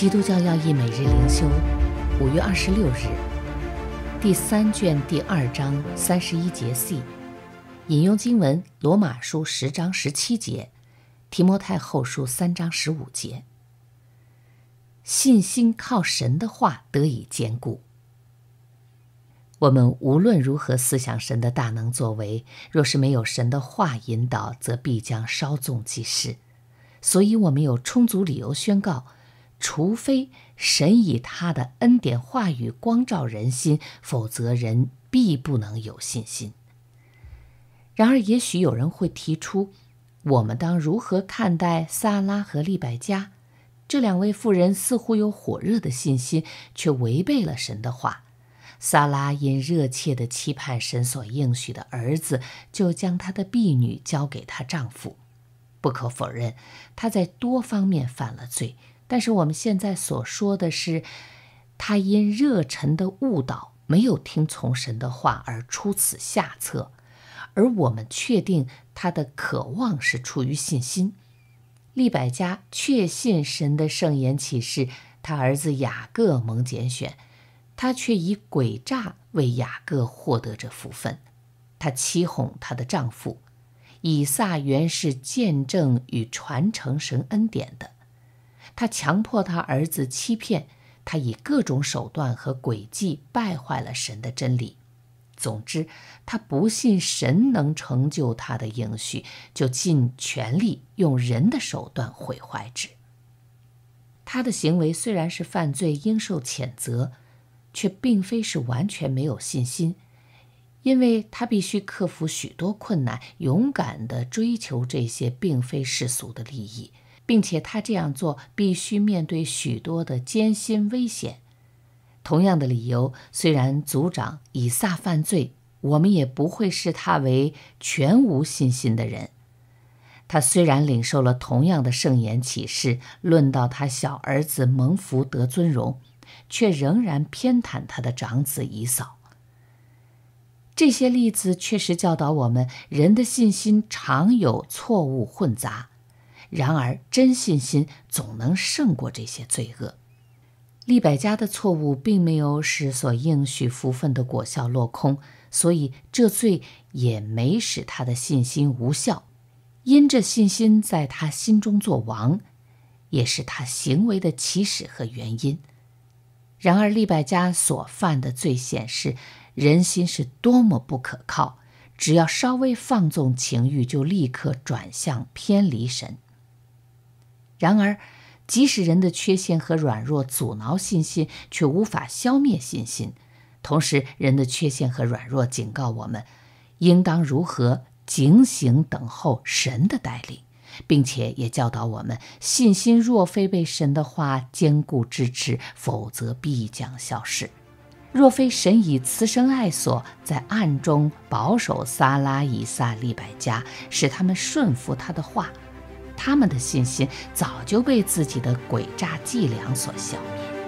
基督教要义每日灵修，五月二十六日，第三卷第二章三十一节 c，引用经文：罗马书十章十七节，提摩太后书三章十五节。信心靠神的话得以坚固。我们无论如何思想神的大能作为，若是没有神的话引导，则必将稍纵即逝。所以，我们有充足理由宣告。除非神以他的恩典话语光照人心，否则人必不能有信心。然而，也许有人会提出：我们当如何看待萨拉和利百加这两位妇人？似乎有火热的信心，却违背了神的话。萨拉因热切的期盼神所应许的儿子，就将她的婢女交给她丈夫。不可否认，她在多方面犯了罪。但是我们现在所说的是，他因热忱的误导，没有听从神的话而出此下策，而我们确定他的渴望是出于信心。利百加确信神的圣言启示他儿子雅各蒙拣选，他却以诡诈为雅各获得这福分。他欺哄他的丈夫，以撒原是见证与传承神恩典的。他强迫他儿子欺骗他，以各种手段和诡计败坏了神的真理。总之，他不信神能成就他的应许，就尽全力用人的手段毁坏之。他的行为虽然是犯罪，应受谴责，却并非是完全没有信心，因为他必须克服许多困难，勇敢地追求这些并非世俗的利益。并且他这样做必须面对许多的艰辛危险。同样的理由，虽然族长以撒犯罪，我们也不会视他为全无信心的人。他虽然领受了同样的圣言启示，论到他小儿子蒙福得尊荣，却仍然偏袒他的长子以扫。这些例子确实教导我们，人的信心常有错误混杂。然而，真信心总能胜过这些罪恶。利百加的错误并没有使所应许福分的果效落空，所以这罪也没使他的信心无效。因这信心在他心中作王，也是他行为的起始和原因。然而，利百加所犯的罪显示人心是多么不可靠，只要稍微放纵情欲，就立刻转向偏离神。然而，即使人的缺陷和软弱阻挠信心，却无法消灭信心。同时，人的缺陷和软弱警告我们应当如何警醒等候神的带领，并且也教导我们：信心若非被神的话坚固支持，否则必将消失。若非神以慈生爱所在暗中保守撒拉以撒利百家，使他们顺服他的话。他们的信心早就被自己的诡诈伎俩所消灭。